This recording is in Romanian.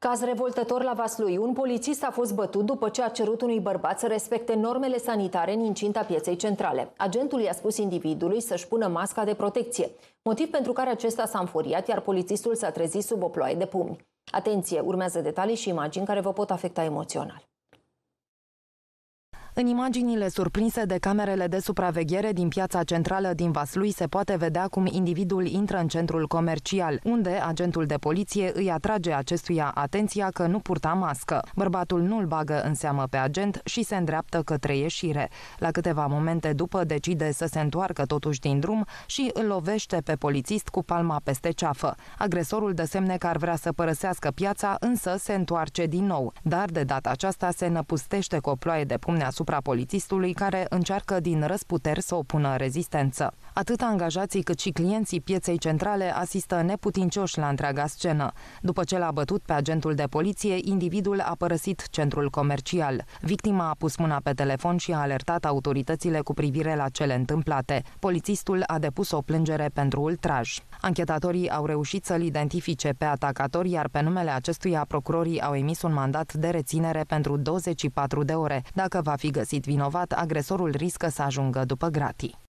Caz revoltător la Vaslui. Un polițist a fost bătut după ce a cerut unui bărbat să respecte normele sanitare în incinta pieței centrale. Agentul i-a spus individului să-și pună masca de protecție, motiv pentru care acesta s-a înfuriat, iar polițistul s-a trezit sub o ploaie de pumni. Atenție, urmează detalii și imagini care vă pot afecta emoțional. În imaginile surprinse de camerele de supraveghere din piața centrală din Vaslui se poate vedea cum individul intră în centrul comercial, unde agentul de poliție îi atrage acestuia atenția că nu purta mască. Bărbatul nu-l bagă în seamă pe agent și se îndreaptă către ieșire. La câteva momente după decide să se întoarcă totuși din drum și îl lovește pe polițist cu palma peste ceafă. Agresorul dă semne că ar vrea să părăsească piața, însă se întoarce din nou, dar de data aceasta se năpustește cu o ploaie de pumne asupra asupra polițistului care încearcă din răsputeri să opună rezistență. Atât angajații cât și clienții pieței centrale asistă neputincioși la întreaga scenă. După ce l-a bătut pe agentul de poliție, individul a părăsit centrul comercial. Victima a pus mâna pe telefon și a alertat autoritățile cu privire la cele întâmplate. Polițistul a depus o plângere pentru ultraj. Anchetatorii au reușit să-l identifice pe atacator, iar pe numele acestuia procurorii au emis un mandat de reținere pentru 24 de ore, dacă va fi găsit vinovat, agresorul riscă să ajungă după gratii.